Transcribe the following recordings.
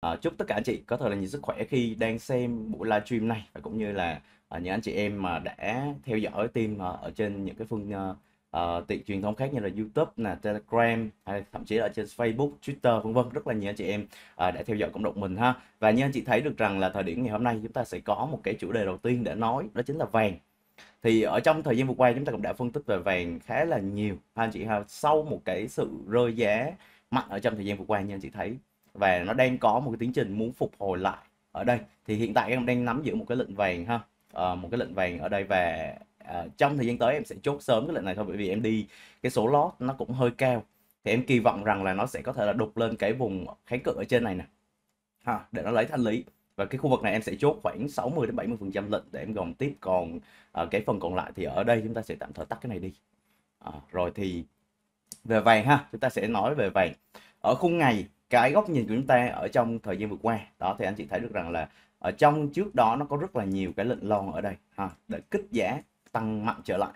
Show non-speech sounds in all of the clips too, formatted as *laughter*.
À, chúc tất cả anh chị có thời là nhiều sức khỏe khi đang xem buổi livestream này và cũng như là à, những anh chị em mà đã theo dõi team à, ở trên những cái phương à, tiện truyền thông khác như là YouTube, là Telegram hay thậm chí là trên Facebook, Twitter vân vân rất là nhiều anh chị em à, đã theo dõi cộng đồng mình ha. Và như anh chị thấy được rằng là thời điểm ngày hôm nay chúng ta sẽ có một cái chủ đề đầu tiên để nói đó chính là vàng thì ở trong thời gian vừa qua chúng ta cũng đã phân tích về vàng khá là nhiều ha anh chị ha sau một cái sự rơi giá mạnh ở trong thời gian vừa qua như anh chị thấy và nó đang có một cái tiến trình muốn phục hồi lại ở đây thì hiện tại em đang nắm giữ một cái lệnh vàng ha à, một cái lệnh vàng ở đây và à, trong thời gian tới em sẽ chốt sớm cái lệnh này thôi bởi vì em đi cái số lót nó cũng hơi cao thì em kỳ vọng rằng là nó sẽ có thể là đục lên cái vùng kháng cự ở trên này nè ha để nó lấy thanh lý và cái khu vực này em sẽ chốt khoảng 60 đến 70 phần trăm lệnh để em gồng tiếp còn à, cái phần còn lại thì ở đây chúng ta sẽ tạm thời tắt cái này đi à, rồi thì về vàng ha chúng ta sẽ nói về vàng ở khung ngày cái góc nhìn của chúng ta ở trong thời gian vừa qua đó thì anh chị thấy được rằng là ở trong trước đó nó có rất là nhiều cái lệnh lon ở đây ha, để kích giá tăng mạnh trở lại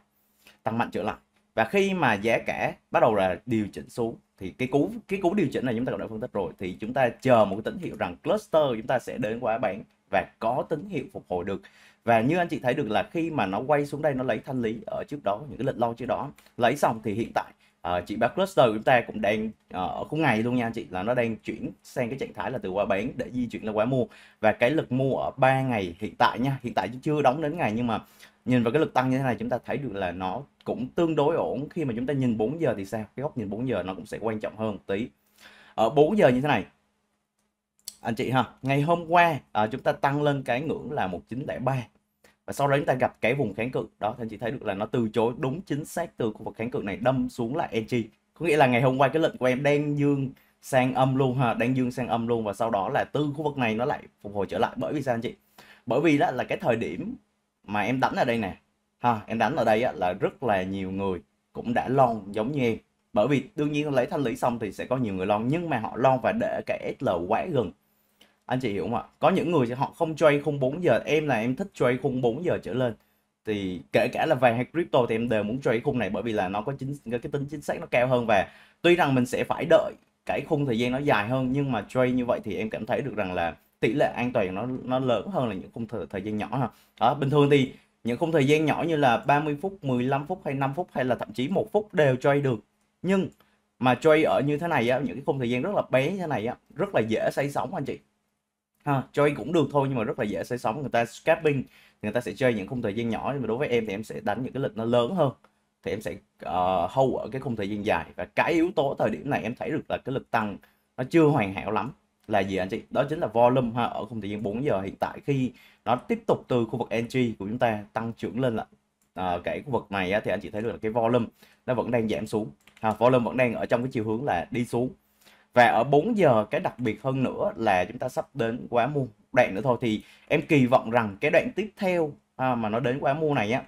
tăng mạnh trở lại và khi mà giá cả bắt đầu là điều chỉnh xuống thì cái cú cái cú điều chỉnh này chúng ta đã phân tích rồi thì chúng ta chờ một cái tín hiệu rằng cluster chúng ta sẽ đến quá bán và có tín hiệu phục hồi được và như anh chị thấy được là khi mà nó quay xuống đây nó lấy thanh lý ở trước đó những cái lệnh lo trước đó lấy xong thì hiện tại uh, ờ, chỉ báo cluster của chúng ta cũng đang uh, ở cùng ngày luôn nha chị là nó đang chuyển sang cái trạng thái là từ qua bán để di chuyển lên quá mua và cái lực mua ở 3 ngày hiện tại nha hiện tại chưa đóng đến ngày nhưng mà nhìn vào cái lực tăng như thế này chúng ta thấy được là nó cũng tương đối ổn khi mà chúng ta nhìn 4 giờ thì sao cái góc nhìn 4 giờ nó cũng sẽ quan trọng hơn một tí ở 4 giờ như thế này anh chị ha ngày hôm qua à, chúng ta tăng lên cái ngưỡng là 1903 và sau đó chúng ta gặp cái vùng kháng cự đó thì anh chị thấy được là nó từ chối đúng chính xác từ khu vực kháng cự này đâm xuống là EG có nghĩa là ngày hôm qua cái lệnh của em đang dương sang âm luôn ha đang dương sang âm luôn và sau đó là từ khu vực này nó lại phục hồi trở lại bởi vì sao anh chị bởi vì đó là cái thời điểm mà em đánh ở đây nè ha em đánh ở đây á, là rất là nhiều người cũng đã lon giống như em bởi vì đương nhiên lấy thanh lý xong thì sẽ có nhiều người lon nhưng mà họ lon và để cái SL quá gần anh chị hiểu không ạ có những người họ không trade khung 4 giờ em là em thích trade khung 4 giờ trở lên thì kể cả là vàng hay crypto thì em đều muốn trade khung này bởi vì là nó có chính cái tính chính xác nó cao hơn và tuy rằng mình sẽ phải đợi cái khung thời gian nó dài hơn nhưng mà trade như vậy thì em cảm thấy được rằng là tỷ lệ an toàn nó nó lớn hơn là những khung thời, thời gian nhỏ ha. Đó, bình thường thì những khung thời gian nhỏ như là 30 phút, 15 phút hay 5 phút hay là thậm chí một phút đều trade được. Nhưng mà trade ở như thế này á, những cái khung thời gian rất là bé như thế này á, rất là dễ say sóng anh chị ha chơi cũng được thôi nhưng mà rất là dễ xây sống người ta scrapping người ta sẽ chơi những khung thời gian nhỏ nhưng mà đối với em thì em sẽ đánh những cái lịch nó lớn hơn thì em sẽ uh, ờ, hold ở cái khung thời gian dài và cái yếu tố thời điểm này em thấy được là cái lực tăng nó chưa hoàn hảo lắm là gì anh chị đó chính là volume ha ở khung thời gian 4 giờ hiện tại khi nó tiếp tục từ khu vực entry của chúng ta tăng trưởng lên là uh, ờ, cái khu vực này á, thì anh chị thấy được là cái volume nó vẫn đang giảm xuống ha, volume vẫn đang ở trong cái chiều hướng là đi xuống và ở 4 giờ cái đặc biệt hơn nữa là chúng ta sắp đến quá mua đoạn nữa thôi thì em kỳ vọng rằng cái đoạn tiếp theo à, mà nó đến quá mua này á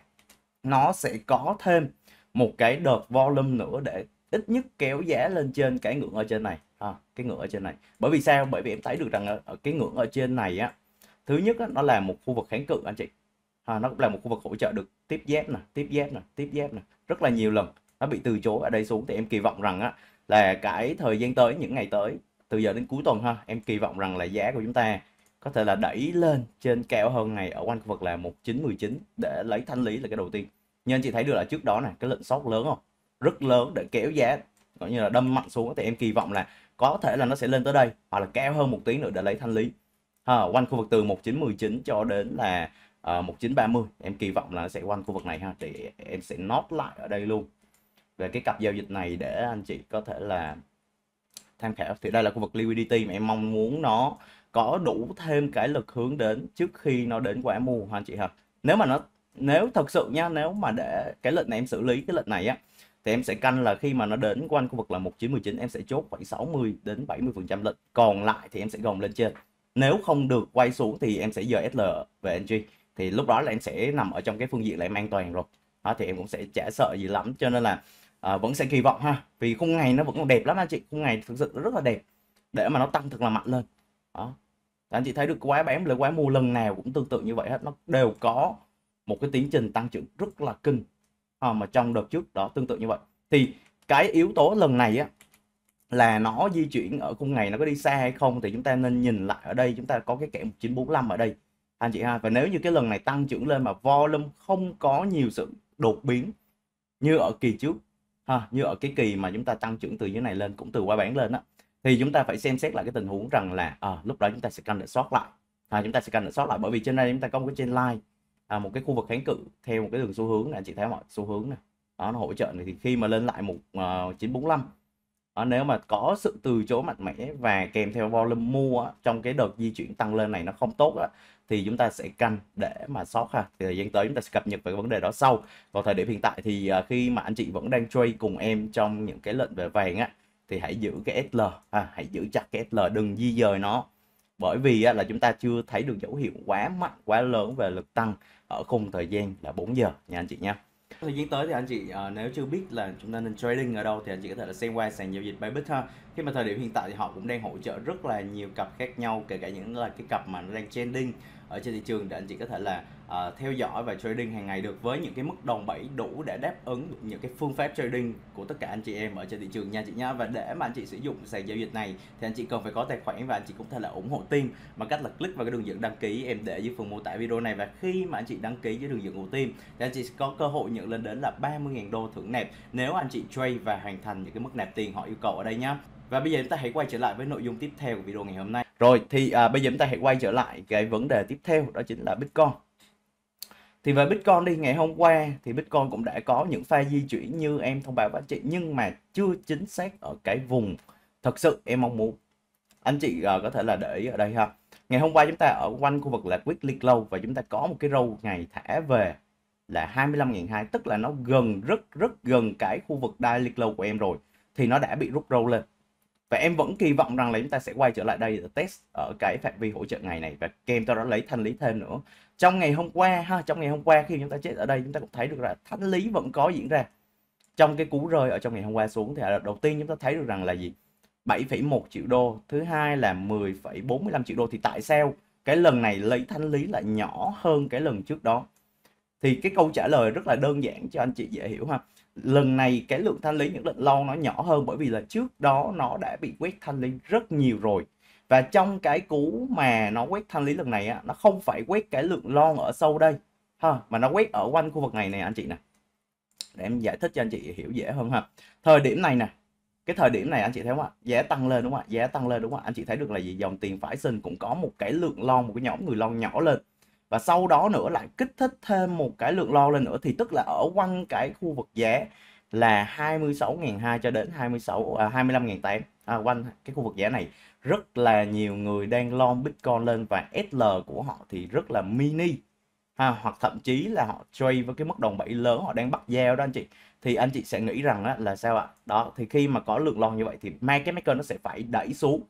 nó sẽ có thêm một cái đợt volume nữa để ít nhất kéo giá lên trên cái ngưỡng ở trên này à, cái ngưỡng ở trên này bởi vì sao bởi vì em thấy được rằng ở cái ngưỡng ở trên này á thứ nhất á, nó là một khu vực kháng cự anh chị à, nó cũng là một khu vực hỗ trợ được tiếp giáp nè tiếp giáp nè tiếp giáp nè rất là nhiều lần nó bị từ chối ở đây xuống thì em kỳ vọng rằng á là cái thời gian tới những ngày tới từ giờ đến cuối tuần ha em kỳ vọng rằng là giá của chúng ta có thể là đẩy lên trên cao hơn ngày ở quanh khu vực là 1919 để lấy thanh lý là cái đầu tiên nhưng anh chị thấy được là trước đó này cái lệnh sốc lớn không rất lớn để kéo giá gọi như là đâm mạnh xuống thì em kỳ vọng là có thể là nó sẽ lên tới đây hoặc là cao hơn một tí nữa để lấy thanh lý ha, quanh khu vực từ 1919 cho đến là uh, ờ, 1930 em kỳ vọng là sẽ quanh khu vực này ha thì em sẽ nốt lại ở đây luôn về cái cặp giao dịch này để anh chị có thể là tham khảo thì đây là khu vực liquidity mà em mong muốn nó có đủ thêm cái lực hướng đến trước khi nó đến quả mù anh chị ha nếu mà nó nếu thật sự nha nếu mà để cái lệnh này em xử lý cái lệnh này á thì em sẽ canh là khi mà nó đến quanh khu vực là 1919 em sẽ chốt khoảng 60 đến 70 phần trăm lệnh còn lại thì em sẽ gồng lên trên nếu không được quay xuống thì em sẽ giờ SL về NG thì lúc đó là em sẽ nằm ở trong cái phương diện là em an toàn rồi đó, thì em cũng sẽ chả sợ gì lắm cho nên là à, vẫn sẽ kỳ vọng ha vì khung ngày nó vẫn còn đẹp lắm anh chị khung ngày thực sự rất là đẹp để mà nó tăng thật là mạnh lên đó Và anh chị thấy được quái bán là quái mua lần nào cũng tương tự như vậy hết nó đều có một cái tiến trình tăng trưởng rất là kinh à, ờ, mà trong đợt trước đó tương tự như vậy thì cái yếu tố lần này á là nó di chuyển ở khung ngày nó có đi xa hay không thì chúng ta nên nhìn lại ở đây chúng ta có cái kẻ 1945 ở đây anh chị ha và nếu như cái lần này tăng trưởng lên mà volume không có nhiều sự đột biến như ở kỳ trước ha, như ở cái kỳ mà chúng ta tăng trưởng từ dưới này lên cũng từ qua bán lên đó thì chúng ta phải xem xét lại cái tình huống rằng là à, lúc đó chúng ta sẽ cần để sót lại à, chúng ta sẽ cần để sót lại bởi vì trên đây chúng ta có một cái trên line à, một cái khu vực kháng cự theo một cái đường xu hướng này chị thấy mọi xu hướng này đó nó hỗ trợ này thì khi mà lên lại một uh, 945 đó, nếu mà có sự từ chối mạnh mẽ và kèm theo volume mua trong cái đợt di chuyển tăng lên này nó không tốt đó, thì chúng ta sẽ canh để mà sót ha thì thời gian tới chúng ta sẽ cập nhật về cái vấn đề đó sau còn thời điểm hiện tại thì à, khi mà anh chị vẫn đang trade cùng em trong những cái lệnh về vàng á thì hãy giữ cái SL à, hãy giữ chặt cái SL đừng di dời nó bởi vì á, là chúng ta chưa thấy được dấu hiệu quá mạnh quá lớn về lực tăng ở khung thời gian là 4 giờ nha anh chị nha thời gian tới thì anh chị uh, nếu chưa biết là chúng ta nên trading ở đâu thì anh chị có thể là xem qua sàn giao dịch Bybit ha khi mà thời điểm hiện tại thì họ cũng đang hỗ trợ rất là nhiều cặp khác nhau kể cả những là cái cặp mà nó đang trending ở trên thị trường để anh chị có thể là uh, theo dõi và trading hàng ngày được với những cái mức đòn bẩy đủ để đáp ứng những cái phương pháp trading của tất cả anh chị em ở trên thị trường nha chị nha và để mà anh chị sử dụng sàn giao dịch này thì anh chị cần phải có tài khoản và anh chị cũng thể là ủng hộ team bằng cách là click vào cái đường dẫn đăng ký em để dưới phần mô tả video này và khi mà anh chị đăng ký dưới đường dẫn của team thì anh chị có cơ hội nhận lên đến là 30.000 đô thưởng nạp nếu anh chị trade và hoàn thành những cái mức nạp tiền họ yêu cầu ở đây nhá và bây giờ chúng ta hãy quay trở lại với nội dung tiếp theo của video ngày hôm nay rồi thì à, bây giờ chúng ta hãy quay trở lại cái vấn đề tiếp theo đó chính là Bitcoin. Thì về Bitcoin đi, ngày hôm qua thì Bitcoin cũng đã có những pha di chuyển như em thông báo với anh chị nhưng mà chưa chính xác ở cái vùng thật sự em mong muốn. Anh chị uh, có thể là để ở đây ha. Ngày hôm qua chúng ta ở quanh khu vực là weekly low và chúng ta có một cái râu ngày thả về là 25.200 tức là nó gần rất rất gần cái khu vực daily low của em rồi thì nó đã bị rút râu lên và em vẫn kỳ vọng rằng là chúng ta sẽ quay trở lại đây để test ở cái phạm vi hỗ trợ ngày này và kèm theo đó lấy thanh lý thêm nữa trong ngày hôm qua ha trong ngày hôm qua khi chúng ta chết ở đây chúng ta cũng thấy được là thanh lý vẫn có diễn ra trong cái cú rơi ở trong ngày hôm qua xuống thì đầu tiên chúng ta thấy được rằng là gì 7,1 triệu đô thứ hai là 10,45 triệu đô thì tại sao cái lần này lấy thanh lý lại nhỏ hơn cái lần trước đó thì cái câu trả lời rất là đơn giản cho anh chị dễ hiểu ha lần này cái lượng thanh lý những lệnh long nó nhỏ hơn bởi vì là trước đó nó đã bị quét thanh lý rất nhiều rồi và trong cái cú mà nó quét thanh lý lần này á, nó không phải quét cái lượng lon ở sâu đây ha mà nó quét ở quanh khu vực này này anh chị nè để em giải thích cho anh chị hiểu dễ hơn ha thời điểm này nè cái thời điểm này anh chị thấy không ạ giá tăng lên đúng không ạ giá tăng lên đúng không ạ anh chị thấy được là gì dòng tiền phải sinh cũng có một cái lượng lon một cái nhóm người lon nhỏ lên và sau đó nữa lại kích thích thêm một cái lượng lo lên nữa thì tức là ở quanh cái khu vực giá là 26.200 cho đến 26 à, 25.800 à, quanh cái khu vực giá này rất là nhiều người đang long Bitcoin lên và SL của họ thì rất là mini ha, à, hoặc thậm chí là họ trade với cái mức đồng bẩy lớn họ đang bắt giao đó anh chị thì anh chị sẽ nghĩ rằng á, là sao ạ đó thì khi mà có lượng lo như vậy thì mai cái maker nó sẽ phải đẩy xuống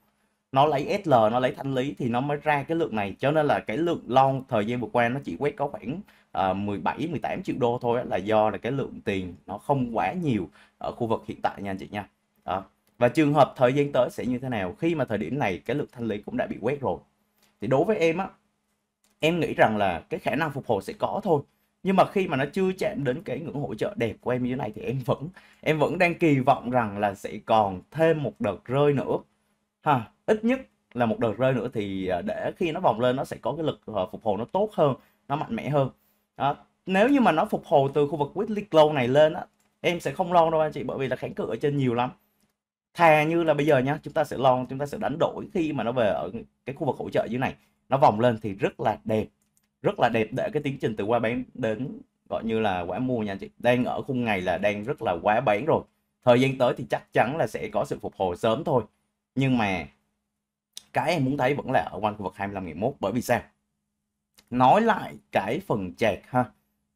nó lấy SL nó lấy thanh lý thì nó mới ra cái lượng này cho nên là cái lượng long thời gian vừa qua nó chỉ quét có khoảng uh, 17 18 triệu đô thôi là do là cái lượng tiền nó không quá nhiều ở khu vực hiện tại nha anh chị nha đó. và trường hợp thời gian tới sẽ như thế nào khi mà thời điểm này cái lượng thanh lý cũng đã bị quét rồi thì đối với em á em nghĩ rằng là cái khả năng phục hồi sẽ có thôi nhưng mà khi mà nó chưa chạm đến cái ngưỡng hỗ trợ đẹp của em như thế này thì em vẫn em vẫn đang kỳ vọng rằng là sẽ còn thêm một đợt rơi nữa ha ít nhất là một đợt rơi nữa thì à, để khi nó vòng lên nó sẽ có cái lực à, phục hồi nó tốt hơn nó mạnh mẽ hơn đó. nếu như mà nó phục hồi từ khu vực weekly low này lên á em sẽ không lon đâu anh chị bởi vì là kháng cự ở trên nhiều lắm thà như là bây giờ nhá chúng ta sẽ lon chúng ta sẽ đánh đổi khi mà nó về ở cái khu vực hỗ trợ dưới này nó vòng lên thì rất là đẹp rất là đẹp để cái tiến trình từ qua bán đến gọi như là quả mua nha anh chị đang ở khung ngày là đang rất là quá bán rồi thời gian tới thì chắc chắn là sẽ có sự phục hồi sớm thôi nhưng mà cái em muốn thấy vẫn là ở quanh khu vực 25.001 bởi vì sao nói lại cái phần chạc ha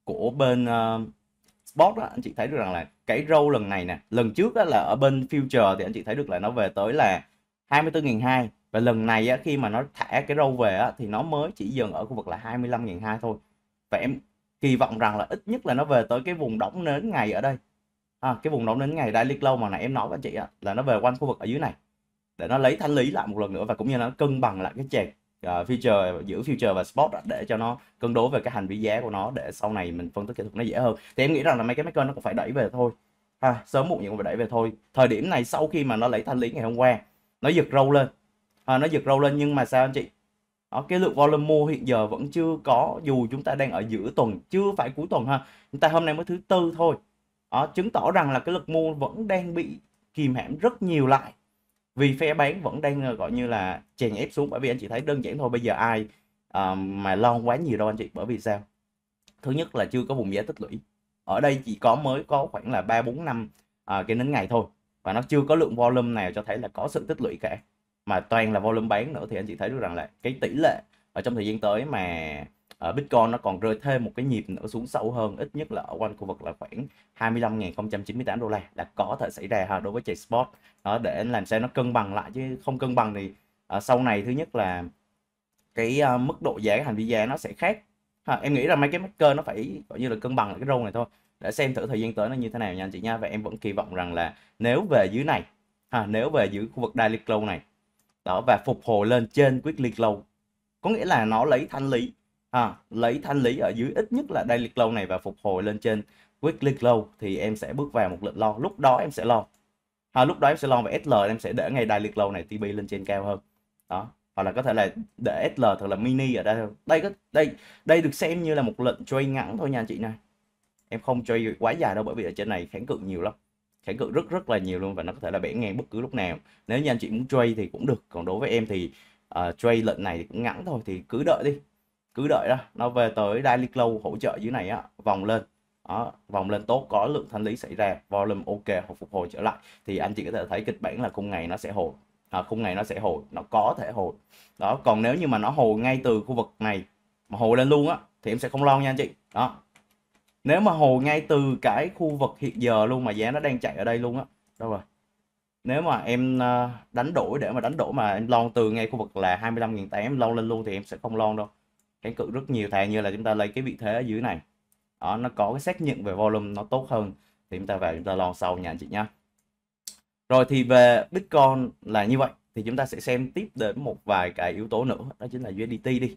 của bên uh, ờ, spot đó, anh chị thấy được rằng là cái râu lần này nè lần trước đó là ở bên future thì anh chị thấy được là nó về tới là 24.200 và lần này á, khi mà nó thả cái râu về á, thì nó mới chỉ dừng ở khu vực là 25.200 thôi và em kỳ vọng rằng là ít nhất là nó về tới cái vùng đóng nến ngày ở đây à, cái vùng đóng nến ngày đại liệt lâu mà nãy em nói với anh chị á, là nó về quanh khu vực ở dưới này để nó lấy thanh lý lại một lần nữa và cũng như nó cân bằng lại cái chèn uh, ờ, future giữa future và spot để cho nó cân đối về cái hành vi giá của nó để sau này mình phân tích kỹ thuật nó dễ hơn thì em nghĩ rằng là mấy cái máy maker nó cũng phải đẩy về thôi à, sớm muộn gì cũng phải đẩy về thôi thời điểm này sau khi mà nó lấy thanh lý ngày hôm qua nó giật râu lên à, nó giật râu lên nhưng mà sao anh chị đó, cái lượng volume mua hiện giờ vẫn chưa có dù chúng ta đang ở giữa tuần chưa phải cuối tuần ha chúng ta hôm nay mới thứ tư thôi đó, chứng tỏ rằng là cái lực mua vẫn đang bị kìm hãm rất nhiều lại vì phe bán vẫn đang ờ, gọi như là chèn ép xuống bởi vì anh chị thấy đơn giản thôi bây giờ ai uh, mà lon quá nhiều đâu anh chị bởi vì sao thứ nhất là chưa có vùng giá tích lũy ở đây chỉ có mới có khoảng là ba bốn năm ờ, cái nến ngày thôi và nó chưa có lượng volume nào cho thấy là có sự tích lũy cả mà toàn là volume bán nữa thì anh chị thấy được rằng là cái tỷ lệ ở trong thời gian tới mà ở ờ, Bitcoin nó còn rơi thêm một cái nhịp nữa xuống sâu hơn ít nhất là ở quanh khu vực là khoảng 25.098 đô la là có thể xảy ra ha đối với chạy spot đó để làm sao nó cân bằng lại chứ không cân bằng thì uh, sau này thứ nhất là cái uh, mức độ giá hành vi giá nó sẽ khác ha, em nghĩ là mấy cái maker nó phải gọi như là cân bằng lại cái rô này thôi để xem thử thời gian tới nó như thế nào nha anh chị nha và em vẫn kỳ vọng rằng là nếu về dưới này ha, nếu về dưới khu vực daily close này đó và phục hồi lên trên quyết liệt lâu có nghĩa là nó lấy thanh lý à, lấy thanh lý ở dưới ít nhất là daily lâu này và phục hồi lên trên weekly low thì em sẽ bước vào một lệnh lo lúc đó em sẽ lo à, lúc đó em sẽ lo về SL em sẽ để ngày daily lâu này TP lên trên cao hơn đó hoặc là có thể là để SL thật là mini ở đây đây đây đây được xem như là một lệnh trade ngắn thôi nha chị này em không trade quá dài đâu bởi vì ở trên này kháng cự nhiều lắm kháng cự rất rất là nhiều luôn và nó có thể là bẻ ngang bất cứ lúc nào nếu như anh chị muốn trade thì cũng được còn đối với em thì uh, ờ, trade lệnh này thì cũng ngắn thôi thì cứ đợi đi cứ đợi đó nó về tới daily close hỗ trợ dưới này á vòng lên đó, vòng lên tốt có lượng thanh lý xảy ra volume ok phục hồi trở lại thì anh chị có thể thấy kịch bản là khung ngày nó sẽ hồi à, khung ngày nó sẽ hồi nó có thể hồi đó còn nếu như mà nó hồi ngay từ khu vực này mà hồi lên luôn á thì em sẽ không lo nha anh chị đó nếu mà hồi ngay từ cái khu vực hiện giờ luôn mà giá nó đang chạy ở đây luôn á đâu rồi nếu mà em ờ, đánh đổi để mà đánh đổi mà em lon từ ngay khu vực là 25.800 lon lên luôn thì em sẽ không lon đâu cái cự rất nhiều thà như là chúng ta lấy cái vị thế ở dưới này đó nó có cái xác nhận về volume nó tốt hơn thì chúng ta vào chúng ta lon sau nha anh chị nhá rồi thì về Bitcoin là như vậy thì chúng ta sẽ xem tiếp đến một vài cái yếu tố nữa đó chính là USDT đi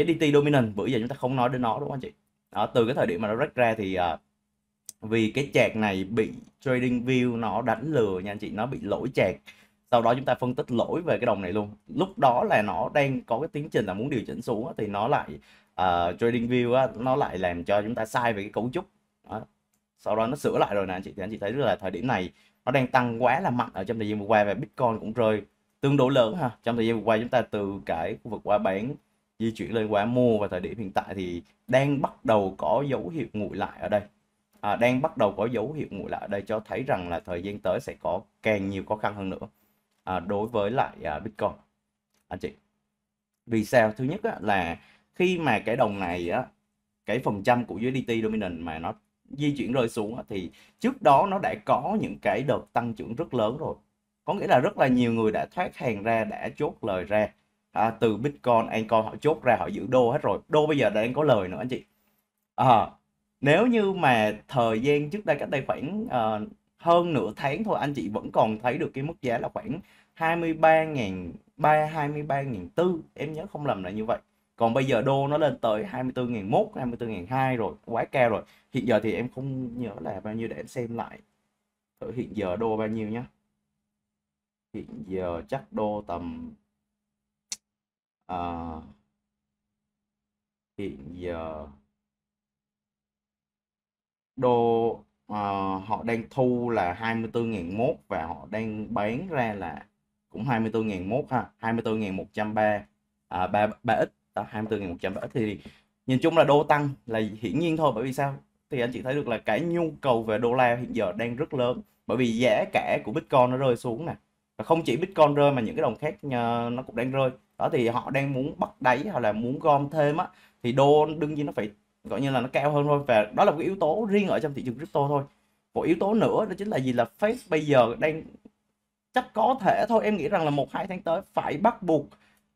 USDT dominant bữa giờ chúng ta không nói đến nó đúng không anh chị đó, từ cái thời điểm mà nó rách ra thì uh, vì cái chạc này bị trading view nó đánh lừa nha anh chị nó bị lỗi chạc sau đó chúng ta phân tích lỗi về cái đồng này luôn lúc đó là nó đang có cái tiến trình là muốn điều chỉnh xuống thì nó lại uh, trading view á, nó lại làm cho chúng ta sai về cái cấu trúc đó. sau đó nó sửa lại rồi nè anh chị thì anh chị thấy là thời điểm này nó đang tăng quá là mạnh ở trong thời gian vừa qua và bitcoin cũng rơi tương đối lớn ha trong thời gian vừa qua chúng ta từ cái khu vực quá bán di chuyển lên quá mua và thời điểm hiện tại thì đang bắt đầu có dấu hiệu nguội lại ở đây à, đang bắt đầu có dấu hiệu nguội lại ở đây cho thấy rằng là thời gian tới sẽ có càng nhiều khó khăn hơn nữa à, đối với lại à, Bitcoin anh à, chị vì sao thứ nhất á, là khi mà cái đồng này á, cái phần trăm của USDT dominant mà nó di chuyển rơi xuống á, thì trước đó nó đã có những cái đợt tăng trưởng rất lớn rồi có nghĩa là rất là nhiều người đã thoát hàng ra đã chốt lời ra à, từ Bitcoin anh Anchor họ chốt ra họ giữ đô hết rồi đô bây giờ đang có lời nữa anh chị à, nếu như mà thời gian trước đây cách đây khoảng uh, hơn nửa tháng thôi anh chị vẫn còn thấy được cái mức giá là khoảng 23.000 3 23.400 em nhớ không lầm là như vậy. Còn bây giờ đô nó lên tới 24.001, 24.200 rồi, quá cao rồi. Hiện giờ thì em không nhớ là bao nhiêu để em xem lại. Thử hiện giờ đô bao nhiêu nhá. Hiện giờ chắc đô tầm à, hiện giờ đô uh, họ đang thu là 24.001 và họ đang bán ra là cũng 24.001 ha 24.130 à, 3, 3x đó, 24.130 thì nhìn chung là đô tăng là hiển nhiên thôi bởi vì sao thì anh chị thấy được là cái nhu cầu về đô la hiện giờ đang rất lớn bởi vì giá cả của Bitcoin nó rơi xuống nè và không chỉ Bitcoin rơi mà những cái đồng khác ờ, nó cũng đang rơi đó thì họ đang muốn bắt đáy hoặc là muốn gom thêm á thì đô đương nhiên nó phải gọi như là nó cao hơn thôi và đó là một cái yếu tố riêng ở trong thị trường crypto thôi một yếu tố nữa đó chính là gì là Fed bây giờ đang chắc có thể thôi em nghĩ rằng là một hai tháng tới phải bắt buộc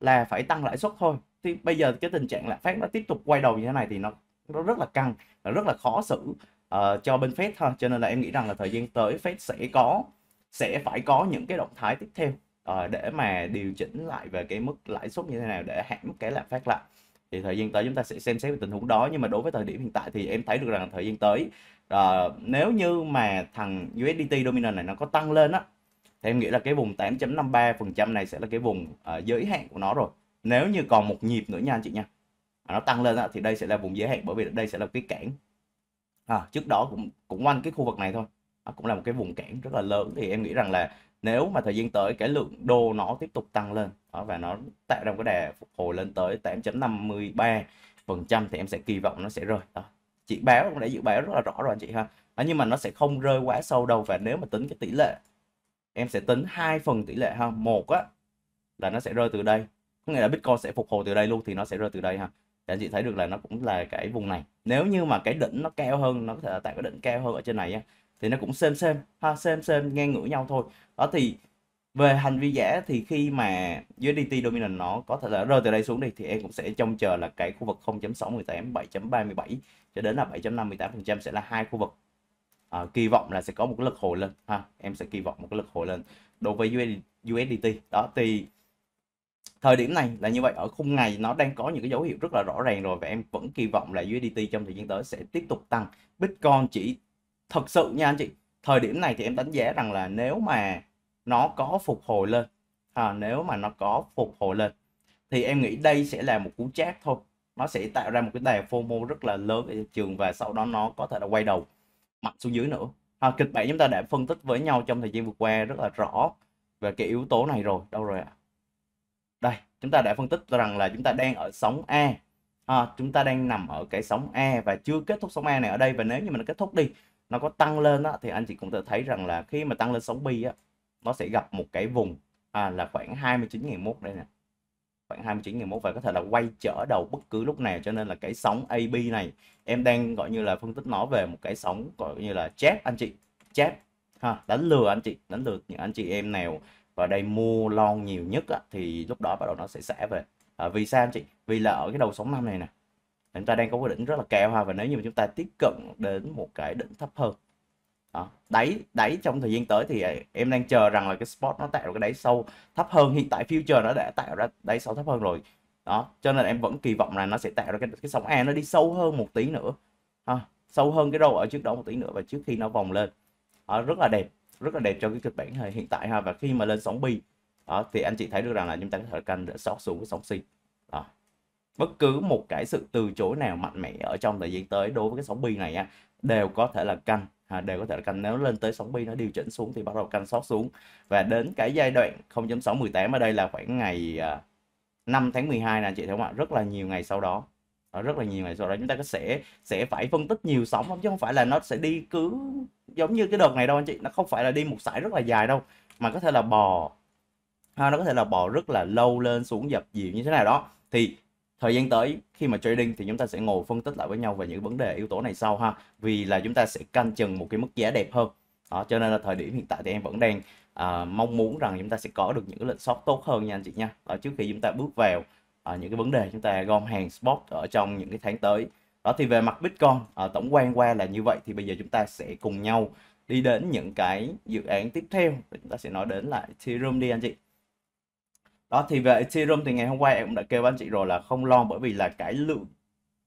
là phải tăng lãi suất thôi thì bây giờ cái tình trạng là Fed nó tiếp tục quay đầu như thế này thì nó nó rất là căng nó rất là khó xử uh, cho bên Fed thôi cho nên là em nghĩ rằng là thời gian tới Fed sẽ có sẽ phải có những cái động thái tiếp theo uh, để mà điều chỉnh lại về cái mức lãi suất như thế nào để hãm cái lạm phát lại thì thời gian tới chúng ta sẽ xem xét về tình huống đó nhưng mà đối với thời điểm hiện tại thì em thấy được rằng thời gian tới uh, nếu như mà thằng USDT dominant này nó có tăng lên á thì em nghĩ là cái vùng 8.53% này sẽ là cái vùng uh, giới hạn của nó rồi nếu như còn một nhịp nữa nha anh chị nha à, nó tăng lên á, thì đây sẽ là vùng giới hạn bởi vì đây sẽ là cái cản à, trước đó cũng cũng quanh cái khu vực này thôi à, cũng là một cái vùng cản rất là lớn thì em nghĩ rằng là nếu mà thời gian tới cái lượng đô nó tiếp tục tăng lên đó, và nó tạo ra một cái đà phục hồi lên tới 8.53 phần trăm thì em sẽ kỳ vọng nó sẽ rơi đó chị báo cũng đã dự báo rất là rõ rồi anh chị ha đó, nhưng mà nó sẽ không rơi quá sâu đâu và nếu mà tính cái tỷ lệ em sẽ tính hai phần tỷ lệ ha một á là nó sẽ rơi từ đây có nghĩa là bitcoin sẽ phục hồi từ đây luôn thì nó sẽ rơi từ đây ha thì anh chị thấy được là nó cũng là cái vùng này nếu như mà cái đỉnh nó cao hơn nó có thể là tại cái đỉnh cao hơn ở trên này á thì nó cũng xem xem ha xem xem ngang ngửa nhau thôi đó thì về hành vi giả thì khi mà USDT Dominant nó có thể là rơi từ đây xuống đi thì em cũng sẽ trông chờ là cái khu vực 0.618, 7.37 cho đến là 7.58% sẽ là hai khu vực à, kỳ vọng là sẽ có một cái lực hồi lên ha em sẽ kỳ vọng một cái lực hồi lên đối với USDT đó thì thời điểm này là như vậy ở khung ngày nó đang có những cái dấu hiệu rất là rõ ràng rồi và em vẫn kỳ vọng là USDT trong thời gian tới sẽ tiếp tục tăng Bitcoin chỉ thật sự nha anh chị thời điểm này thì em đánh giá rằng là nếu mà nó có phục hồi lên à, nếu mà nó có phục hồi lên thì em nghĩ đây sẽ là một cú chát thôi nó sẽ tạo ra một cái đà FOMO rất là lớn ở trường và sau đó nó có thể là quay đầu mặt xuống dưới nữa à, kịch bản chúng ta đã phân tích với nhau trong thời gian vừa qua rất là rõ về cái yếu tố này rồi đâu rồi ạ à? đây chúng ta đã phân tích rằng là chúng ta đang ở sóng A à, chúng ta đang nằm ở cái sóng A và chưa kết thúc sóng A này ở đây và nếu như mình kết thúc đi nó có tăng lên á, thì anh chị cũng thể thấy rằng là khi mà tăng lên sóng B á, nó sẽ gặp một cái vùng à, là khoảng 29.001 đây nè khoảng 29.001 và có thể là quay trở đầu bất cứ lúc nào cho nên là cái sóng AB này em đang gọi như là phân tích nó về một cái sóng gọi như là chép anh chị chép ha đánh lừa anh chị đánh lừa những anh chị em nào và đây mua lon nhiều nhất á, thì lúc đó bắt đầu nó sẽ xả về à, vì sao anh chị vì là ở cái đầu sóng năm này nè chúng ta đang có cái đỉnh rất là cao ha và nếu như chúng ta tiếp cận đến một cái đỉnh thấp hơn đó. đáy đáy trong thời gian tới thì à, em đang chờ rằng là cái spot nó tạo ra cái đáy sâu thấp hơn hiện tại future nó đã tạo ra đáy sâu thấp hơn rồi đó cho nên em vẫn kỳ vọng là nó sẽ tạo ra cái, cái sóng A nó đi sâu hơn một tí nữa à, sâu hơn cái đầu ở trước đó một tí nữa và trước khi nó vòng lên à, rất là đẹp rất là đẹp cho cái kịch bản hiện tại ha và khi mà lên sóng B đó, thì anh chị thấy được rằng là chúng ta có thể canh để sót xuống cái sóng C đó. bất cứ một cái sự từ chối nào mạnh mẽ ở trong thời gian tới đối với cái sóng B này á, đều có thể là canh à, đều có thể là canh nếu lên tới sóng pin nó điều chỉnh xuống thì bắt đầu canh sót xuống và đến cái giai đoạn 0.618 ở đây là khoảng ngày à, 5 tháng 12 nè chị thấy không ạ rất là nhiều ngày sau đó đó, rất là nhiều ngày sau đó chúng ta có sẽ sẽ phải phân tích nhiều sóng không chứ không phải là nó sẽ đi cứ giống như cái đợt này đâu anh chị nó không phải là đi một sải rất là dài đâu mà có thể là bò ha, à, nó có thể là bò rất là lâu lên xuống dập dịu như thế nào đó thì thời gian tới khi mà trading thì chúng ta sẽ ngồi phân tích lại với nhau về những vấn đề yếu tố này sau ha vì là chúng ta sẽ canh chừng một cái mức giá đẹp hơn đó, cho nên là thời điểm hiện tại thì em vẫn đang à, mong muốn rằng chúng ta sẽ có được những cái lệnh shop tốt hơn nha anh chị nha đó, trước khi chúng ta bước vào à, những cái vấn đề chúng ta gom hàng spot ở trong những cái tháng tới đó thì về mặt Bitcoin à, tổng quan qua là như vậy thì bây giờ chúng ta sẽ cùng nhau đi đến những cái dự án tiếp theo chúng ta sẽ nói đến lại Ethereum đi anh chị đó thì về Ethereum thì ngày hôm qua em cũng đã kêu anh chị rồi là không lo bởi vì là cái lượng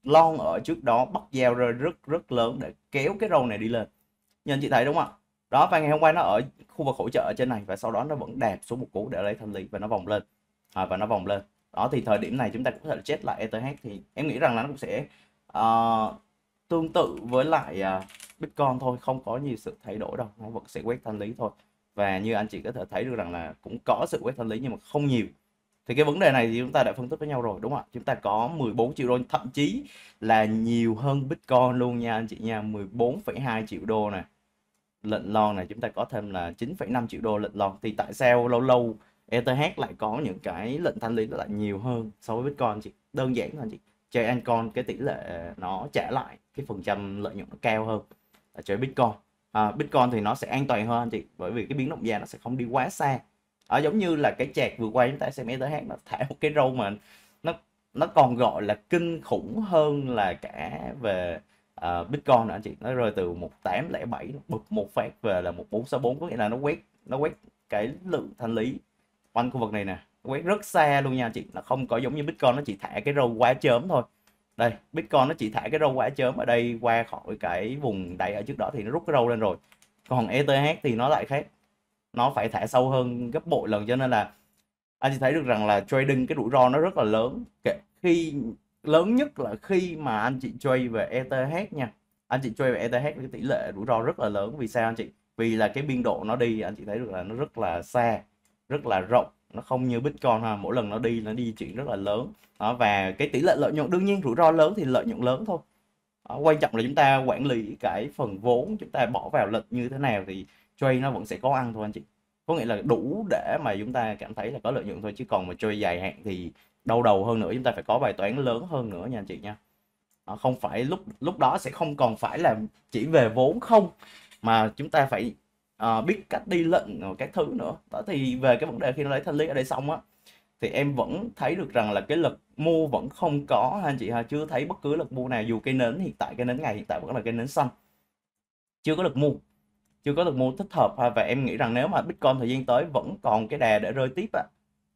lon ở trước đó bắt giao ra rất rất lớn để kéo cái râu này đi lên nhìn chị thấy đúng không ạ đó và ngày hôm qua nó ở khu vực hỗ trợ ở trên này và sau đó nó vẫn đạp xuống một cú để lấy thanh lý và nó vòng lên à, và nó vòng lên đó thì thời điểm này chúng ta cũng có thể chết lại ETH thì em nghĩ rằng là nó cũng sẽ uh, tương tự với lại uh, Bitcoin thôi không có nhiều sự thay đổi đâu nó vẫn sẽ quét thanh lý thôi và như anh chị có thể thấy được rằng là cũng có sự quét thanh lý nhưng mà không nhiều thì cái vấn đề này thì chúng ta đã phân tích với nhau rồi đúng không ạ chúng ta có 14 triệu đô thậm chí là nhiều hơn Bitcoin luôn nha anh chị nha 14,2 triệu đô này lệnh lon này chúng ta có thêm là 9,5 triệu đô lệnh lon thì tại sao lâu lâu ETH lại có những cái lệnh thanh lý lại nhiều hơn so với Bitcoin chị đơn giản là chị chơi Ancoin cái tỷ lệ nó trả lại cái phần trăm lợi nhuận nó cao hơn là chơi Bitcoin à, Bitcoin thì nó sẽ an toàn hơn anh chị bởi vì cái biến động giá nó sẽ không đi quá xa à, giống như là cái chạc vừa qua chúng ta xem ETH nó thả một cái râu mà nó nó còn gọi là kinh khủng hơn là cả về uh, Bitcoin nữa anh chị nó rơi từ 1807 bật một phát về là 1464 có nghĩa là nó quét nó quét cái lượng thanh lý quanh khu vực này nè quét rất xa luôn nha chị nó không có giống như Bitcoin nó chỉ thả cái râu quá chớm thôi đây Bitcoin nó chỉ thả cái râu quả chớm ở đây qua khỏi cái vùng đáy ở trước đó thì nó rút cái râu lên rồi còn ETH thì nó lại khác nó phải thả sâu hơn gấp bội lần cho nên là anh chị thấy được rằng là trading cái rủi ro nó rất là lớn kể khi lớn nhất là khi mà anh chị trade về ETH nha anh chị trade về ETH cái tỷ lệ rủi ro rất là lớn vì sao anh chị vì là cái biên độ nó đi anh chị thấy được là nó rất là xa rất là rộng nó không như Bitcoin ha mỗi lần nó đi nó đi chuyển rất là lớn đó, và cái tỷ lệ lợi nhuận đương nhiên rủi ro lớn thì lợi nhuận lớn thôi đó, quan trọng là chúng ta quản lý cái phần vốn chúng ta bỏ vào lệnh như thế nào thì trade nó vẫn sẽ có ăn thôi anh chị có nghĩa là đủ để mà chúng ta cảm thấy là có lợi nhuận thôi chứ còn mà chơi dài hạn thì đau đầu hơn nữa chúng ta phải có bài toán lớn hơn nữa nha anh chị nha đó, không phải lúc lúc đó sẽ không còn phải là chỉ về vốn không mà chúng ta phải uh, biết cách đi lệnh các thứ nữa đó thì về cái vấn đề khi nó lấy thanh lý ở đây xong á thì em vẫn thấy được rằng là cái lực mua vẫn không có anh chị ha chưa thấy bất cứ lực mua nào dù cây nến hiện tại cây nến ngày hiện tại vẫn là cây nến xanh chưa có lực mua chưa có lực mua thích hợp ha và em nghĩ rằng nếu mà bitcoin thời gian tới vẫn còn cái đà để rơi tiếp á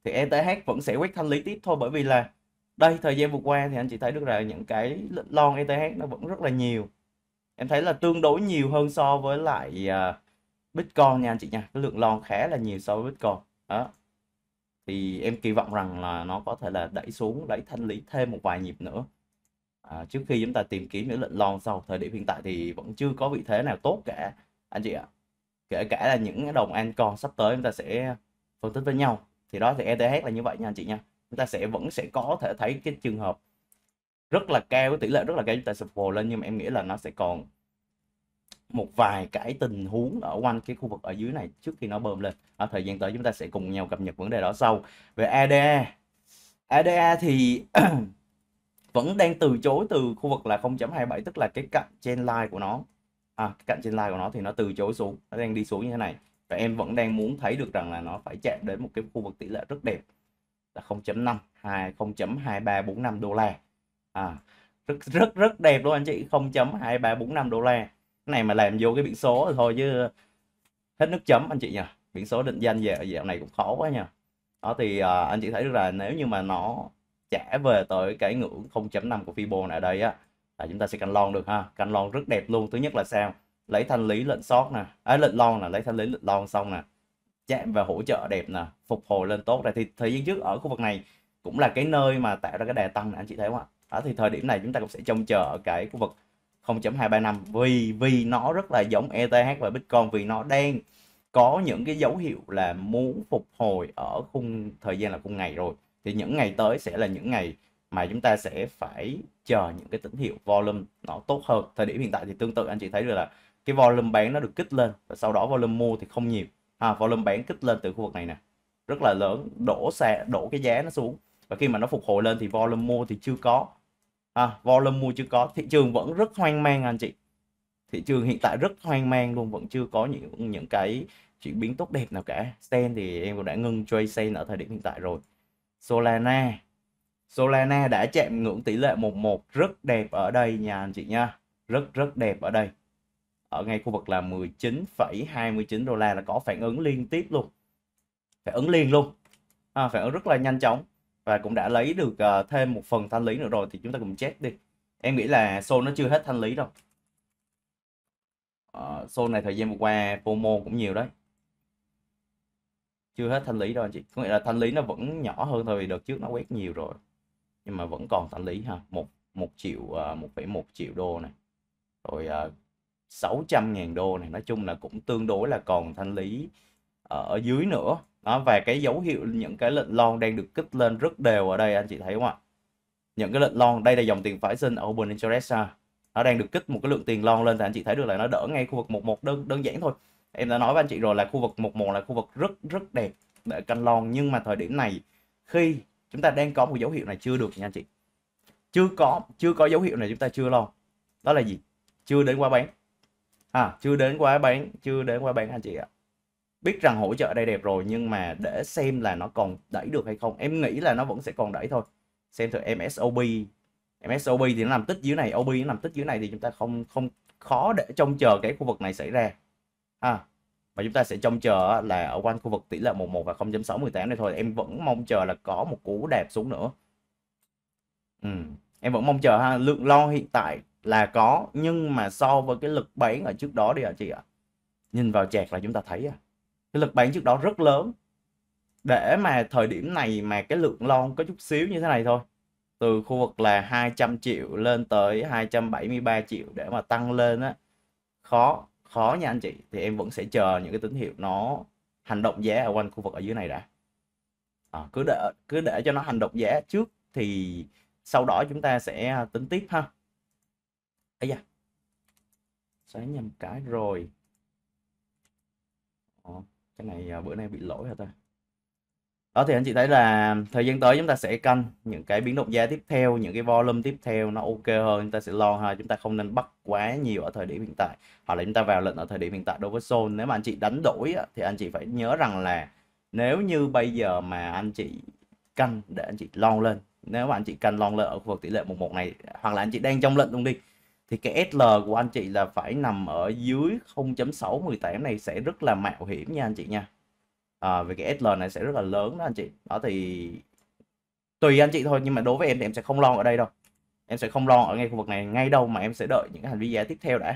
thì ETH vẫn sẽ quét thanh lý tiếp thôi bởi vì là đây thời gian vừa qua thì anh chị thấy được là những cái lon ETH nó vẫn rất là nhiều em thấy là tương đối nhiều hơn so với lại uh, Bitcoin nha anh chị nha cái lượng lon khá là nhiều so với Bitcoin đó thì em kỳ vọng rằng là nó có thể là đẩy xuống đẩy thanh lý thêm một vài nhịp nữa à, trước khi chúng ta tìm kiếm những lệnh lon sau thời điểm hiện tại thì vẫn chưa có vị thế nào tốt cả anh chị ạ kể cả là những đồng Ancon sắp tới chúng ta sẽ phân tích với nhau thì đó thì ETH là như vậy nha anh chị nha chúng ta sẽ vẫn sẽ có thể thấy cái trường hợp rất là cao cái tỷ lệ rất là cao chúng ta sụp hồ lên nhưng mà em nghĩ là nó sẽ còn một vài cái tình huống ở quanh cái khu vực ở dưới này trước khi nó bơm lên ở thời gian tới chúng ta sẽ cùng nhau cập nhật vấn đề đó sau về ADA ADA thì *clears throat* vẫn đang từ chối từ khu vực là 0.27 tức là cái cạnh trên line của nó à, cạnh trên line của nó thì nó từ chối xuống nó đang đi xuống như thế này và em vẫn đang muốn thấy được rằng là nó phải chạm đến một cái khu vực tỷ lệ rất đẹp là 0.5 2 0.2345 đô la à, rất rất rất đẹp luôn anh chị 0.2345 đô la này mà làm vô cái biển số thì thôi chứ hết nước chấm anh chị nha biển số định danh về dạo này cũng khó quá nha đó thì uh, anh chị thấy được là nếu như mà nó trả về tới cái ngưỡng 0.5 của Fibo này ở đây á là chúng ta sẽ canh lon được ha canh lon rất đẹp luôn thứ nhất là sao lấy thanh lý lệnh sót nè ấy lệnh lon là lấy thanh lý lệnh lon xong nè chạm và hỗ trợ đẹp nè phục hồi lên tốt này thì thời gian trước ở khu vực này cũng là cái nơi mà tạo ra cái đà tăng này anh chị thấy không ạ đó thì thời điểm này chúng ta cũng sẽ trông chờ ở cái khu vực 0.235 vì vì nó rất là giống ETH và Bitcoin vì nó đang có những cái dấu hiệu là muốn phục hồi ở khung thời gian là khung ngày rồi thì những ngày tới sẽ là những ngày mà chúng ta sẽ phải chờ những cái tín hiệu volume nó tốt hơn thời điểm hiện tại thì tương tự anh chị thấy được là cái volume bán nó được kích lên và sau đó volume mua thì không nhiều à, volume bán kích lên từ khu vực này nè rất là lớn đổ xe đổ cái giá nó xuống và khi mà nó phục hồi lên thì volume mua thì chưa có à, volume mua chưa có thị trường vẫn rất hoang mang anh chị thị trường hiện tại rất hoang mang luôn vẫn chưa có những những cái chuyển biến tốt đẹp nào cả sen thì em cũng đã ngưng trade sen ở thời điểm hiện tại rồi Solana Solana đã chạm ngưỡng tỷ lệ 11 rất đẹp ở đây nha anh chị nha rất rất đẹp ở đây ở ngay khu vực là 19,29 đô la là có phản ứng liên tiếp luôn phản ứng liền luôn à, phản ứng rất là nhanh chóng và cũng đã lấy được uh, thêm một phần thanh lý nữa rồi thì chúng ta cùng check đi em nghĩ là xô nó chưa hết thanh lý đâu uh, này thời gian vừa qua FOMO cũng nhiều đấy chưa hết thanh lý đâu anh chị có nghĩa là thanh lý nó vẫn nhỏ hơn thôi vì đợt trước nó quét nhiều rồi nhưng mà vẫn còn thanh lý ha một một triệu ờ, một phẩy một triệu đô này rồi uh, trăm ngàn đô này nói chung là cũng tương đối là còn thanh lý ở dưới nữa đó và cái dấu hiệu những cái lệnh long đang được kích lên rất đều ở đây anh chị thấy không ạ những cái lệnh long đây là dòng tiền phái sinh open interest ha. nó đang được kích một cái lượng tiền long lên thì anh chị thấy được là nó đỡ ngay khu vực 11 đơn đơn giản thôi em đã nói với anh chị rồi là khu vực 11 là khu vực rất rất đẹp để canh long nhưng mà thời điểm này khi chúng ta đang có một dấu hiệu này chưa được nha anh chị chưa có chưa có dấu hiệu này chúng ta chưa lo đó là gì chưa đến quá bán à chưa đến quá bán chưa đến quá bán anh chị ạ biết rằng hỗ trợ ở đây đẹp rồi nhưng mà để xem là nó còn đẩy được hay không em nghĩ là nó vẫn sẽ còn đẩy thôi xem thử MSOB MSOB thì nó nằm tích dưới này OB nó nằm tích dưới này thì chúng ta không không khó để trông chờ cái khu vực này xảy ra à, và chúng ta sẽ trông chờ là ở quanh khu vực tỷ lệ 11 và 0.618 này thôi em vẫn mong chờ là có một cú đẹp xuống nữa ừ. em vẫn mong chờ ha lượng lo hiện tại là có nhưng mà so với cái lực bán ở trước đó đi ạ chị ạ nhìn vào chẹt là chúng ta thấy à cái lực bán trước đó rất lớn để mà thời điểm này mà cái lượng lon có chút xíu như thế này thôi từ khu vực là 200 triệu lên tới 273 triệu để mà tăng lên á khó khó nha anh chị thì em vẫn sẽ chờ những cái tín hiệu nó hành động giá ở quanh khu vực ở dưới này đã à, cứ để cứ để cho nó hành động giá trước thì sau đó chúng ta sẽ à, tính tiếp ha ấy da sáng nhầm cái rồi ờ cái này à, bữa nay bị lỗi hả ta đó thì anh chị thấy là thời gian tới chúng ta sẽ canh những cái biến động giá tiếp theo những cái volume tiếp theo nó ok hơn chúng ta sẽ lo ha chúng ta không nên bắt quá nhiều ở thời điểm hiện tại hoặc là chúng ta vào lệnh ở thời điểm hiện tại đối với zone nếu mà anh chị đánh đổi thì anh chị phải nhớ rằng là nếu như bây giờ mà anh chị canh để anh chị lon lên nếu mà anh chị canh lon lên ở khu vực tỷ lệ 11 này hoặc là anh chị đang trong lệnh luôn đi thì cái SL của anh chị là phải nằm ở dưới 0.618 này sẽ rất là mạo hiểm nha anh chị nha à, vì cái SL này sẽ rất là lớn đó anh chị đó thì tùy anh chị thôi nhưng mà đối với em thì em sẽ không lo ở đây đâu em sẽ không lo ở ngay khu vực này ngay đâu mà em sẽ đợi những cái hành vi giá tiếp theo đã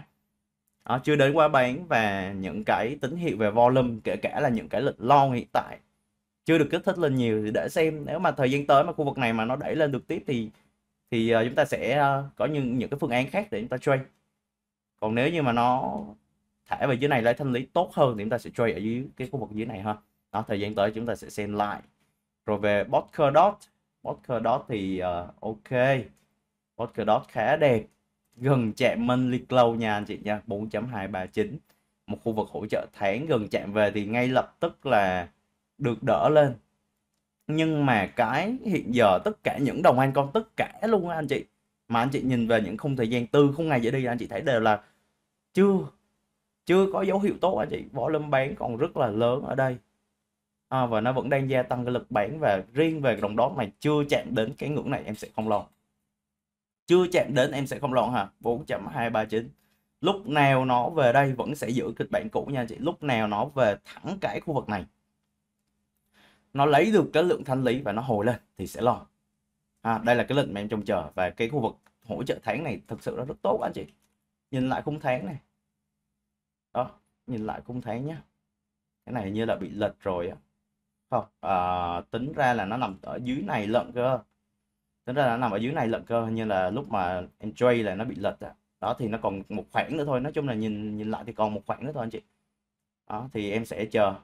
đó, à, chưa đến quá bán và những cái tín hiệu về volume kể cả là những cái lịch lon hiện tại chưa được kích thích lên nhiều thì để xem nếu mà thời gian tới mà khu vực này mà nó đẩy lên được tiếp thì thì uh, chúng ta sẽ uh, có những những cái phương án khác để chúng ta trade còn nếu như mà nó thả về dưới này lấy thanh lý tốt hơn thì chúng ta sẽ trade ở dưới cái khu vực dưới này ha đó thời gian tới chúng ta sẽ xem lại rồi về Botker Dot Botker Dot thì uh, ok Botker Dot khá đẹp gần chạm Manly Cloud nha anh chị nha 4.239 một khu vực hỗ trợ tháng gần chạm về thì ngay lập tức là được đỡ lên nhưng mà cái hiện giờ tất cả những đồng anh con tất cả luôn anh chị mà anh chị nhìn về những khung thời gian từ khung ngày trở đi anh chị thấy đều là chưa chưa có dấu hiệu tốt anh chị võ lâm bán còn rất là lớn ở đây à, và nó vẫn đang gia tăng cái lực bán và riêng về đồng đó này chưa chạm đến cái ngưỡng này em sẽ không lo chưa chạm đến em sẽ không lo hả 4.239 lúc nào nó về đây vẫn sẽ giữ kịch bản cũ nha anh chị lúc nào nó về thẳng cái khu vực này nó lấy được cái lượng thanh lý và nó hồi lên thì sẽ lo à, đây là cái lệnh mà em trông chờ và cái khu vực hỗ trợ tháng này thực sự nó rất tốt anh chị nhìn lại khung tháng này đó nhìn lại khung tháng nhé cái này như là bị lệch rồi á không à, tính ra là nó nằm ở dưới này lận cơ tính ra là nó nằm ở dưới này lận cơ như là lúc mà em trade là nó bị lệch à. đó thì nó còn một khoảng nữa thôi nói chung là nhìn nhìn lại thì còn một khoảng nữa thôi anh chị đó thì em sẽ chờ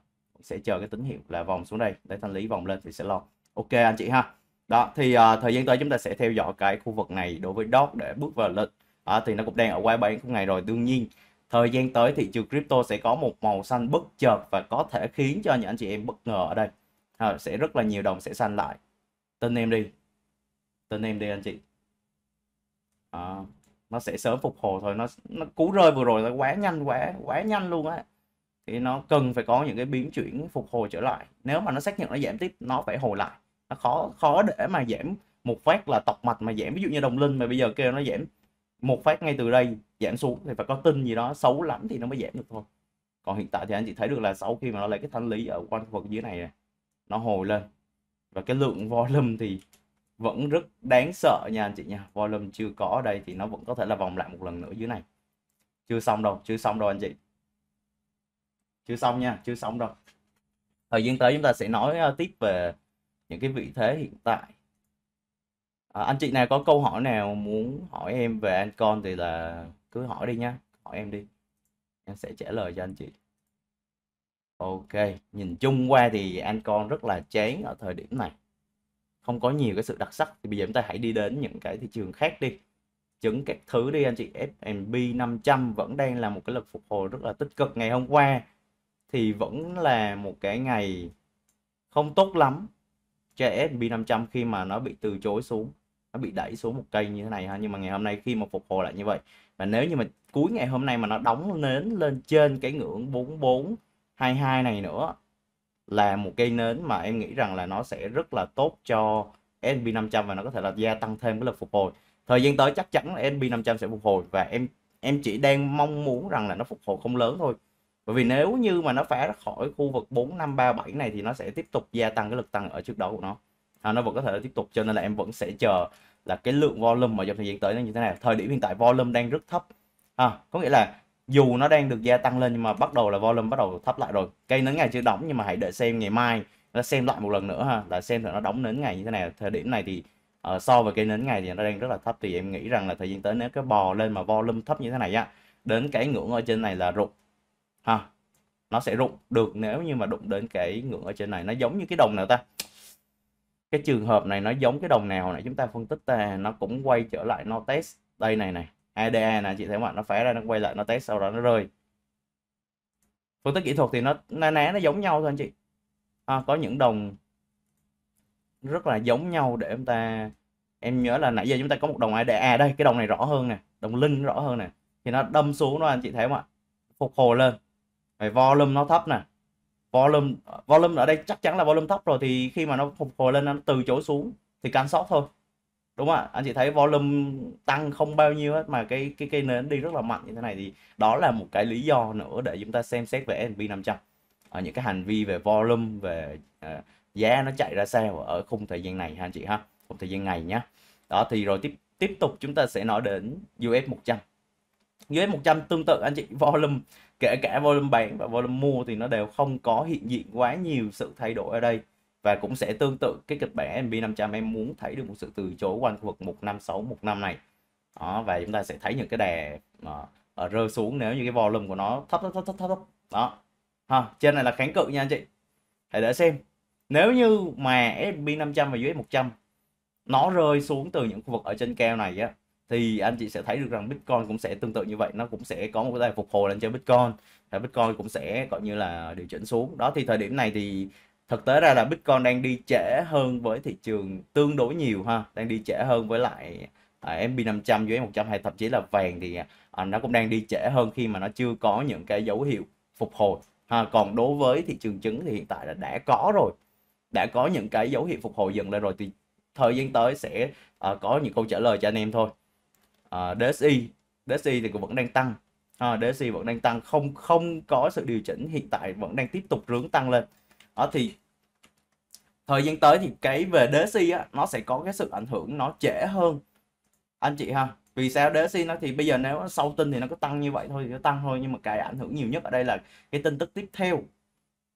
sẽ chờ cái tín hiệu là vòng xuống đây để thanh lý vòng lên thì sẽ lo. ok anh chị ha đó thì à, thời gian tới chúng ta sẽ theo dõi cái khu vực này đối với dot để bước vào lệnh à, thì nó cũng đang ở quay bán khung ngày rồi đương nhiên thời gian tới thị trường crypto sẽ có một màu xanh bất chợt và có thể khiến cho những anh chị em bất ngờ ở đây à, sẽ rất là nhiều đồng sẽ xanh lại Tên em đi Tên em đi anh chị à, nó sẽ sớm phục hồi thôi nó nó cú rơi vừa rồi nó quá nhanh quá quá nhanh luôn á thì nó cần phải có những cái biến chuyển phục hồi trở lại nếu mà nó xác nhận nó giảm tiếp nó phải hồi lại nó khó khó để mà giảm một phát là tọc mạch mà giảm ví dụ như đồng linh mà bây giờ kêu nó giảm một phát ngay từ đây giảm xuống thì phải có tin gì đó xấu lắm thì nó mới giảm được thôi còn hiện tại thì anh chị thấy được là sau khi mà nó lấy cái thanh lý ở quanh khu vực dưới này, này nó hồi lên và cái lượng volume thì vẫn rất đáng sợ nha anh chị nha volume chưa có ở đây thì nó vẫn có thể là vòng lại một lần nữa dưới này chưa xong đâu chưa xong đâu anh chị chưa xong nha chưa xong đâu thời gian tới chúng ta sẽ nói ờ, tiếp về những cái vị thế hiện tại à, anh chị nào có câu hỏi nào muốn hỏi em về anh con thì là cứ hỏi đi nha hỏi em đi em sẽ trả lời cho anh chị ok nhìn chung qua thì anh con rất là chán ở thời điểm này không có nhiều cái sự đặc sắc thì bây giờ chúng ta hãy đi đến những cái thị trường khác đi chứng các thứ đi anh chị F&B 500 vẫn đang là một cái lực phục hồi rất là tích cực ngày hôm qua thì vẫn là một cái ngày không tốt lắm cho S&P 500 khi mà nó bị từ chối xuống nó bị đẩy xuống một cây như thế này ha nhưng mà ngày hôm nay khi mà phục hồi lại như vậy và nếu như mà cuối ngày hôm nay mà nó đóng nến lên trên cái ngưỡng 4422 này nữa là một cây nến mà em nghĩ rằng là nó sẽ rất là tốt cho S&P 500 và nó có thể là gia tăng thêm cái lực phục hồi thời gian tới chắc chắn là S&P 500 sẽ phục hồi và em em chỉ đang mong muốn rằng là nó phục hồi không lớn thôi bởi vì nếu như mà nó phá ra khỏi khu vực 4537 này thì nó sẽ tiếp tục gia tăng cái lực tăng ở trước đó của nó à, nó vẫn có thể tiếp tục cho nên là em vẫn sẽ chờ là cái lượng volume mà trong thời gian tới nó như thế nào thời điểm hiện tại volume đang rất thấp à, có nghĩa là dù nó đang được gia tăng lên nhưng mà bắt đầu là volume bắt đầu thấp lại rồi cây nến ngày chưa đóng nhưng mà hãy đợi xem ngày mai nó xem lại một lần nữa ha là xem thử nó đóng nến ngày như thế nào thời điểm này thì uh, so với cây nến ngày thì nó đang rất là thấp thì em nghĩ rằng là thời gian tới nếu cái bò lên mà volume thấp như thế này á đến cái ngưỡng ở trên này là rụt ha nó sẽ rụng được nếu như mà đụng đến cái ngưỡng ở trên này nó giống như cái đồng nào ta cái trường hợp này nó giống cái đồng nào này chúng ta phân tích ta nó cũng quay trở lại nó test đây này này ADA này chị thấy mà nó phá ra nó quay lại nó test sau đó nó rơi phân tích kỹ thuật thì nó na ná nó giống nhau thôi anh chị à, có những đồng rất là giống nhau để chúng ta em nhớ là nãy giờ chúng ta có một đồng ADA à đây cái đồng này rõ hơn nè đồng linh rõ hơn nè thì nó đâm xuống đó anh chị thấy không ạ phục hồi lên Vậy volume nó thấp nè volume volume ở đây chắc chắn là volume thấp rồi thì khi mà nó phục hồi lên nó từ chỗ xuống thì can sót thôi đúng không ạ anh chị thấy volume tăng không bao nhiêu hết mà cái cái cây nến đi rất là mạnh như thế này thì đó là một cái lý do nữa để chúng ta xem xét về S&P 500 ở những cái hành vi về volume về uh, giá nó chạy ra sao ở khung thời gian này ha anh chị ha khung thời gian ngày nhá đó thì rồi tiếp tiếp tục chúng ta sẽ nói đến US 100 US 100 tương tự anh chị volume kể cả volume bán và volume mua thì nó đều không có hiện diện quá nhiều sự thay đổi ở đây và cũng sẽ tương tự cái kịch bản MB500 em muốn thấy được một sự từ chối quanh khu vực 156 15 này đó, và chúng ta sẽ thấy những cái đè ở ờ, ờ, rơi xuống nếu như cái volume của nó thấp thấp thấp thấp thấp, đó ha, trên này là kháng cự nha anh chị hãy để xem nếu như mà S&P 500 và dưới 100 nó rơi xuống từ những khu vực ở trên keo này á thì anh chị sẽ thấy được rằng Bitcoin cũng sẽ tương tự như vậy nó cũng sẽ có một cái đà phục hồi lên cho Bitcoin và Bitcoin cũng sẽ gọi như là điều chỉnh xuống đó thì thời điểm này thì thực tế ra là Bitcoin đang đi trễ hơn với thị trường tương đối nhiều ha đang đi trễ hơn với lại à, MB500 dưới 100 hay thậm chí là vàng thì à, nó cũng đang đi trễ hơn khi mà nó chưa có những cái dấu hiệu phục hồi ha còn đối với thị trường chứng thì hiện tại là đã có rồi đã có những cái dấu hiệu phục hồi dần lên rồi thì thời gian tới sẽ à, có những câu trả lời cho anh em thôi uh, ờ, DSI DSI thì cũng vẫn đang tăng à, ờ, DSI vẫn đang tăng không không có sự điều chỉnh hiện tại vẫn đang tiếp tục rướng tăng lên đó ờ, à, thì thời gian tới thì cái về DSI á, nó sẽ có cái sự ảnh hưởng nó trễ hơn anh chị ha vì sao DSI nó thì bây giờ nếu sau tin thì nó có tăng như vậy thôi thì nó tăng thôi nhưng mà cái ảnh hưởng nhiều nhất ở đây là cái tin tức tiếp theo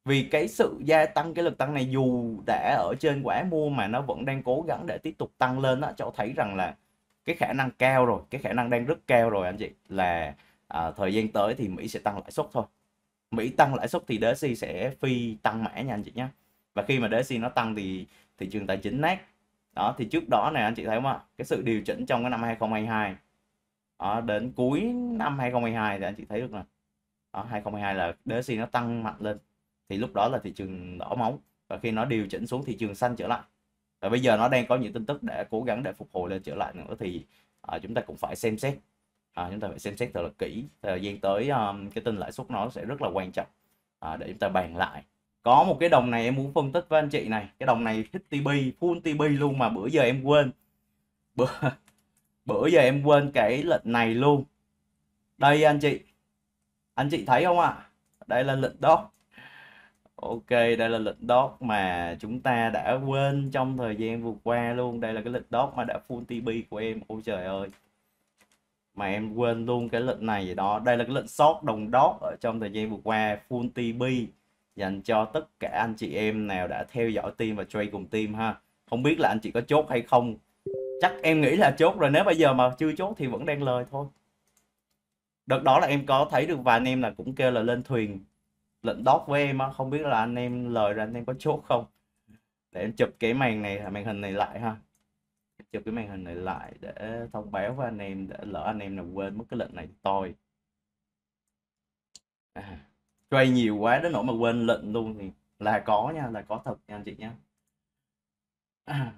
vì cái sự gia tăng cái lực tăng này dù đã ở trên quả mua mà nó vẫn đang cố gắng để tiếp tục tăng lên đó cho thấy rằng là cái khả năng cao rồi cái khả năng đang rất cao rồi anh chị là à, thời gian tới thì Mỹ sẽ tăng lãi suất thôi Mỹ tăng lãi suất thì đế Desi sẽ phi tăng mã nha anh chị nhé và khi mà đế Desi nó tăng thì thị trường tài chính nát đó thì trước đó này anh chị thấy không ạ cái sự điều chỉnh trong cái năm 2022 đó, đến cuối năm 2022 thì anh chị thấy được là đó, 2022 là đế Desi nó tăng mạnh lên thì lúc đó là thị trường đỏ máu và khi nó điều chỉnh xuống thị trường xanh trở lại và bây giờ nó đang có những tin tức để cố gắng để phục hồi lên trở lại nữa thì à, chúng ta cũng phải xem xét à, chúng ta phải xem xét thật là kỹ thời gian tới um, cái tin lãi suất nó sẽ rất là quan trọng à, để chúng ta bàn lại có một cái đồng này em muốn phân tích với anh chị này cái đồng này thích TB full TB luôn mà bữa giờ em quên bữa *laughs* bữa giờ em quên cái lệnh này luôn đây anh chị anh chị thấy không ạ à? đây là lệnh đó Ok, đây là lịch dot mà chúng ta đã quên trong thời gian vừa qua luôn. Đây là cái lịch dot mà đã full TB của em. Ôi trời ơi. Mà em quên luôn cái lệnh này vậy đó. Đây là cái lệnh short đồng dot ở trong thời gian vừa qua full TB dành cho tất cả anh chị em nào đã theo dõi team và trade cùng team ha. Không biết là anh chị có chốt hay không. Chắc em nghĩ là chốt rồi nếu bây giờ mà chưa chốt thì vẫn đang lời thôi. Đợt đó là em có thấy được vài anh em là cũng kêu là lên thuyền lệnh đót với em á không biết là anh em lời ra anh em có chốt không để em chụp cái màn này màn hình này lại ha chụp cái màn hình này lại để thông báo với anh em để lỡ anh em nào quên mất cái lệnh này tôi à, trade nhiều quá đến nỗi mà quên lệnh luôn thì là có nha là có thật nha anh chị nha à.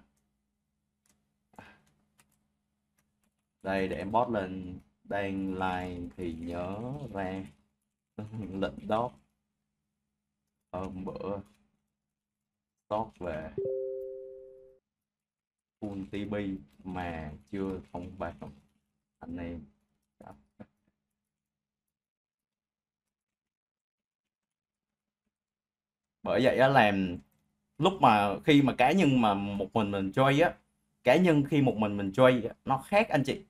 đây để em bót lên đang like thì nhớ ra *laughs* lệnh đó hôm bữa sót về full TB mà chưa thông báo anh em bởi vậy á làm lúc mà khi mà cá nhân mà một mình mình chơi á cá nhân khi một mình mình chơi nó khác anh chị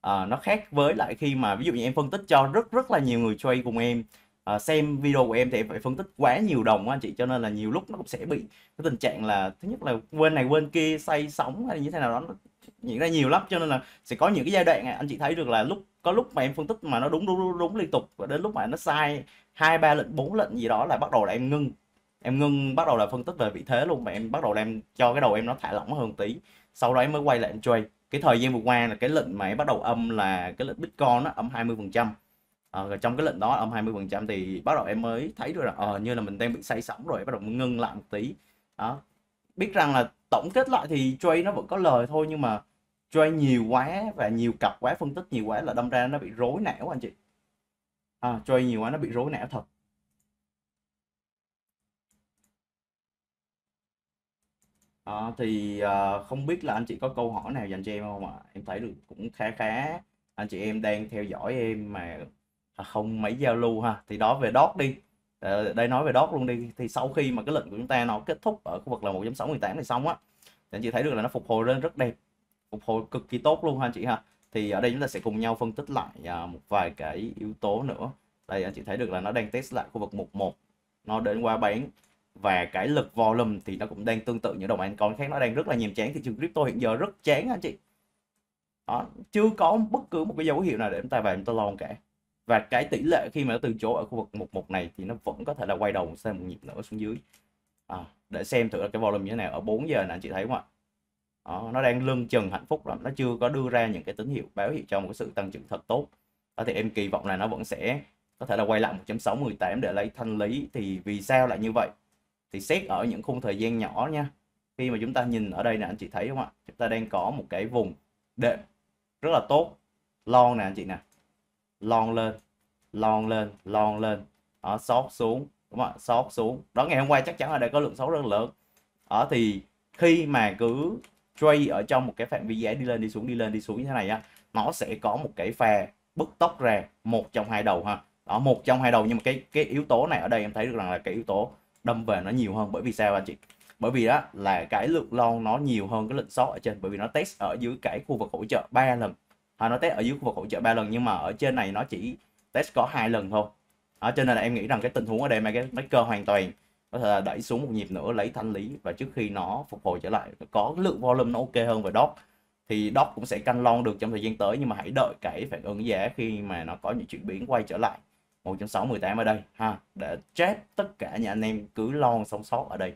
à, nó khác với lại khi mà ví dụ như em phân tích cho rất rất là nhiều người chơi cùng em Ờ, xem video của em thì em phải phân tích quá nhiều đồng anh chị cho nên là nhiều lúc nó cũng sẽ bị cái tình trạng là thứ nhất là quên này quên kia say sóng hay như thế nào đó nó diễn ra nhiều lắm cho nên là sẽ có những cái giai đoạn này, anh chị thấy được là lúc có lúc mà em phân tích mà nó đúng đúng đúng, đúng liên tục và đến lúc mà nó sai hai ba lệnh bốn lệnh gì đó là bắt đầu là em ngưng em ngưng bắt đầu là phân tích về vị thế luôn mà em bắt đầu em cho cái đầu em nó thả lỏng hơn tí sau đó em mới quay lại em trade cái thời gian vừa qua là cái lệnh mà em bắt đầu âm là cái lệnh bitcoin nó âm 20 phần trăm ờ, trong cái lệnh đó âm 20 phần trăm thì bắt đầu em mới thấy được là ờ, như là mình đang bị say sóng rồi bắt đầu ngưng lại một tí đó biết rằng là tổng kết lại thì trade nó vẫn có lời thôi nhưng mà trade nhiều quá và nhiều cặp quá phân tích nhiều quá là đâm ra nó bị rối não anh chị à, trade nhiều quá nó bị rối não thật À, thì à, không biết là anh chị có câu hỏi nào dành cho em không ạ? À? Em thấy được cũng khá khá anh chị em đang theo dõi em mà À, không mấy giao lưu ha thì đó về dot đi ờ, đây nói về dot luôn đi thì sau khi mà cái lệnh của chúng ta nó kết thúc ở khu vực là 1.618 này xong á thì anh chị thấy được là nó phục hồi lên rất đẹp phục hồi cực kỳ tốt luôn ha anh chị ha thì ở đây chúng ta sẽ cùng nhau phân tích lại à, một vài cái yếu tố nữa đây anh chị thấy được là nó đang test lại khu vực 11 nó đến qua bán và cái lực volume thì nó cũng đang tương tự những đồng anh con khác nó đang rất là nhàm chán thị trường crypto hiện giờ rất chán anh chị đó, chưa có bất cứ một cái dấu hiệu nào để chúng ta vào chúng ta lo cả và cái tỷ lệ khi mà nó từ chỗ ở khu vực 11 này thì nó vẫn có thể là quay đầu xem một nhịp nữa xuống dưới à, để xem thử là cái volume như thế nào ở 4 giờ nè anh chị thấy không ạ à, nó đang lưng chừng hạnh phúc lắm nó chưa có đưa ra những cái tín hiệu báo hiệu cho một cái sự tăng trưởng thật tốt đó thì em kỳ vọng là nó vẫn sẽ có thể là quay lại 1.618 để lấy thanh lý thì vì sao lại như vậy thì xét ở những khung thời gian nhỏ nha khi mà chúng ta nhìn ở đây nè anh chị thấy không ạ chúng ta đang có một cái vùng đệm rất là tốt lon nè anh chị nè lon lên lon lên lon lên ở sót xuống đúng không sót xuống đó ngày hôm qua chắc chắn ở đây có lượng xấu rất lớn ở thì khi mà cứ trade ở trong một cái phạm vi giá đi lên đi xuống đi lên đi xuống như thế này á nó sẽ có một cái phè bứt tốc ra một trong hai đầu ha đó một trong hai đầu nhưng mà cái cái yếu tố này ở đây em thấy được rằng là cái yếu tố đâm về nó nhiều hơn bởi vì sao anh chị bởi vì đó là cái lượng lon nó nhiều hơn cái lượng sót ở trên bởi vì nó test ở dưới cái khu vực hỗ trợ ba lần à, nó test ở dưới khu vực hỗ trợ ba lần nhưng mà ở trên này nó chỉ test có hai lần thôi đó, cho nên là em nghĩ rằng cái tình huống ở đây mà cái maker hoàn toàn có thể là đẩy xuống một nhịp nữa lấy thanh lý và trước khi nó phục hồi trở lại có lượng volume nó ok hơn về doc thì doc cũng sẽ canh lon được trong thời gian tới nhưng mà hãy đợi cái phản ứng giá khi mà nó có những chuyển biến quay trở lại 1.618 ở đây ha để chết tất cả nhà anh em cứ lon sống sót ở đây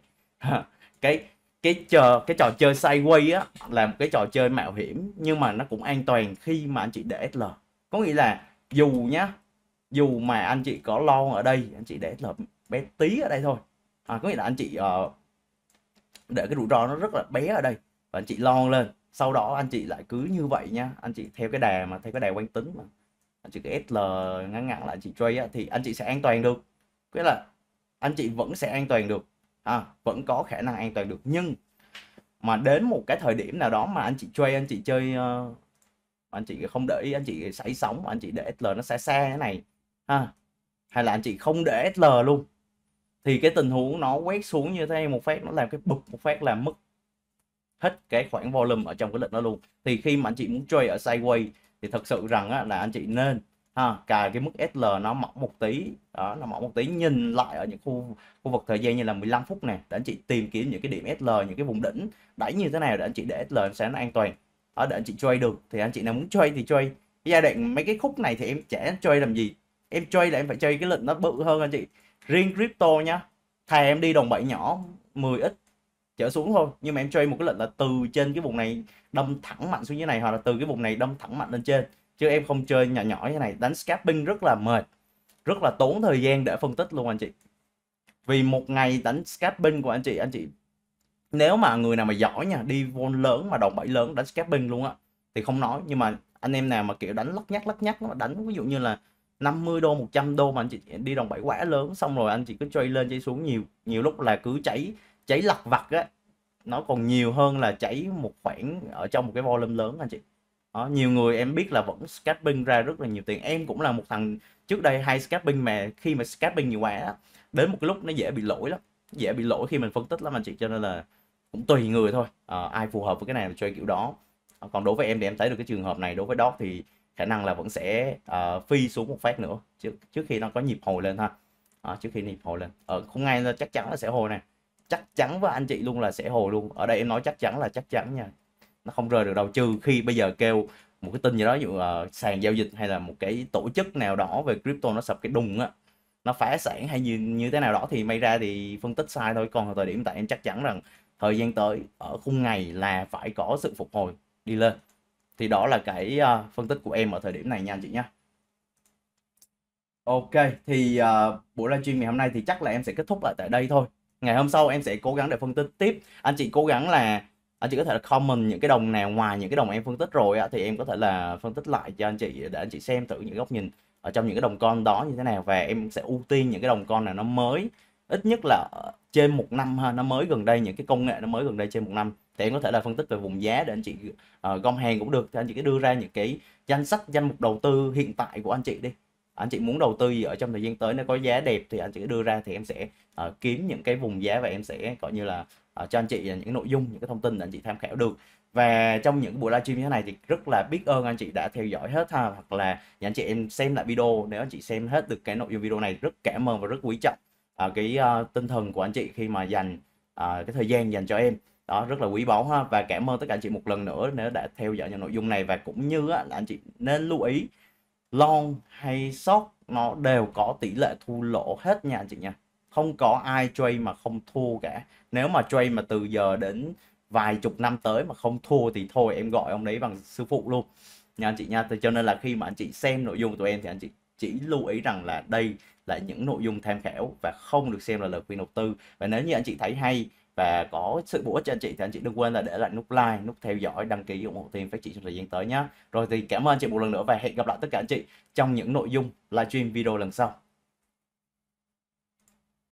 *laughs* cái cái chờ cái trò chơi sideways á là một cái trò chơi mạo hiểm nhưng mà nó cũng an toàn khi mà anh chị để SL có nghĩa là dù nhá dù mà anh chị có lon ở đây anh chị để SL bé tí ở đây thôi à, có nghĩa là anh chị uh, để cái rủi ro nó rất là bé ở đây và anh chị lon lên sau đó anh chị lại cứ như vậy nhá anh chị theo cái đà mà theo cái đà quang tính mà anh chị cái SL ngắn ngắn là anh chị trade á, thì anh chị sẽ an toàn được nghĩa là anh chị vẫn sẽ an toàn được à, vẫn có khả năng an toàn được nhưng mà đến một cái thời điểm nào đó mà anh chị chơi anh chị chơi uh, anh chị không để ý anh chị xảy sóng anh chị để SL nó xa xa thế này ha hay là anh chị không để SL luôn thì cái tình huống nó quét xuống như thế một phát nó làm cái bực một phát làm mất hết cái khoảng volume ở trong cái lệnh đó luôn thì khi mà anh chị muốn chơi ở sideways thì thật sự rằng á, là anh chị nên à, cài cái mức SL nó mỏng một tí đó nó mỏng một tí nhìn lại ở những khu khu vực thời gian như là 15 phút này để anh chị tìm kiếm những cái điểm SL những cái vùng đỉnh đẩy như thế nào để anh chị để SL sẽ nó an toàn ở để anh chị chơi được thì anh chị nào muốn chơi thì chơi cái giai đoạn mấy cái khúc này thì em trẻ chơi làm gì em chơi là em phải chơi cái lệnh nó bự hơn anh chị riêng crypto nhá thầy em đi đồng bậy nhỏ 10 ít trở xuống thôi nhưng mà em chơi một cái lệnh là từ trên cái vùng này đâm thẳng mạnh xuống như này hoặc là từ cái vùng này đâm thẳng mạnh lên trên chứ em không chơi nhỏ nhỏ như này đánh scalping rất là mệt rất là tốn thời gian để phân tích luôn anh chị vì một ngày đánh scalping của anh chị anh chị nếu mà người nào mà giỏi nha đi vôn lớn mà đồng bảy lớn đánh scalping luôn á thì không nói nhưng mà anh em nào mà kiểu đánh lắc nhắc lắc nhắc nó đánh ví dụ như là 50 đô 100 đô mà anh chị đi đồng bảy quá lớn xong rồi anh chị cứ chơi lên chơi xuống nhiều nhiều lúc là cứ cháy cháy lặt vặt á nó còn nhiều hơn là cháy một khoảng ở trong một cái volume lớn anh chị đó, ờ, nhiều người em biết là vẫn scalping ra rất là nhiều tiền em cũng là một thằng trước đây hay scalping mà khi mà scalping nhiều quá á, đến một cái lúc nó dễ bị lỗi lắm dễ bị lỗi khi mình phân tích lắm anh chị cho nên là cũng tùy người thôi à, ai phù hợp với cái này là chơi kiểu đó à, còn đối với em thì em thấy được cái trường hợp này đối với đó thì khả năng là vẫn sẽ uh, phi xuống một phát nữa trước trước khi nó có nhịp hồi lên ha à, trước khi nhịp hồi lên ở không ngay chắc chắn là sẽ hồi này chắc chắn với anh chị luôn là sẽ hồi luôn ở đây em nói chắc chắn là chắc chắn nha nó không rơi được đâu trừ khi bây giờ kêu một cái tin gì đó dụ uh, sàn giao dịch hay là một cái tổ chức nào đó về crypto nó sập cái đùng á nó phá sản hay như như thế nào đó thì may ra thì phân tích sai thôi còn thời điểm tại em chắc chắn rằng thời gian tới ở khung ngày là phải có sự phục hồi đi lên thì đó là cái uh, phân tích của em ở thời điểm này nha anh chị nhé Ok thì uh, buổi livestream ngày hôm nay thì chắc là em sẽ kết thúc lại tại đây thôi ngày hôm sau em sẽ cố gắng để phân tích tiếp anh chị cố gắng là anh chị có thể là comment những cái đồng nào ngoài những cái đồng em phân tích rồi á, thì em có thể là phân tích lại cho anh chị để anh chị xem thử những góc nhìn ở trong những cái đồng con đó như thế nào và em sẽ ưu tiên những cái đồng con nào nó mới ít nhất là trên một năm ha nó mới gần đây những cái công nghệ nó mới gần đây trên một năm thì em có thể là phân tích về vùng giá để anh chị uh, gom hàng cũng được thì anh chị cứ đưa ra những cái danh sách danh mục đầu tư hiện tại của anh chị đi anh chị muốn đầu tư gì ở trong thời gian tới nó có giá đẹp thì anh chị cứ đưa ra thì em sẽ uh, kiếm những cái vùng giá và em sẽ coi như là Ờ, cho anh chị à, những nội dung những cái thông tin để anh chị tham khảo được và trong những buổi livestream như thế này thì rất là biết ơn anh chị đã theo dõi hết ha hoặc là những anh chị em xem lại video nếu anh chị xem hết được cái nội dung video này rất cảm ơn và rất quý trọng uh, cái uh, tinh thần của anh chị khi mà dành uh, cái thời gian dành cho em đó rất là quý báu ha và cảm ơn tất cả anh chị một lần nữa nếu đã theo dõi những nội dung này và cũng như á, là anh chị nên lưu ý long hay short nó đều có tỷ lệ thu lỗ hết nha anh chị nha không có ai chơi mà không thua cả nếu mà chơi mà từ giờ đến vài chục năm tới mà không thua thì thôi em gọi ông đấy bằng sư phụ luôn nha anh chị nha cho nên là khi mà anh chị xem nội dung của tụi em thì anh chị chỉ lưu ý rằng là đây là những nội dung tham khảo và không được xem là lời khuyên đầu tư và nếu như anh chị thấy hay và có sự bổ ích cho anh chị thì anh chị đừng quên là để lại nút like nút theo dõi đăng ký ủng hộ team phát triển trong thời gian tới nhé rồi thì cảm ơn anh chị một lần nữa và hẹn gặp lại tất cả anh chị trong những nội dung livestream video lần sau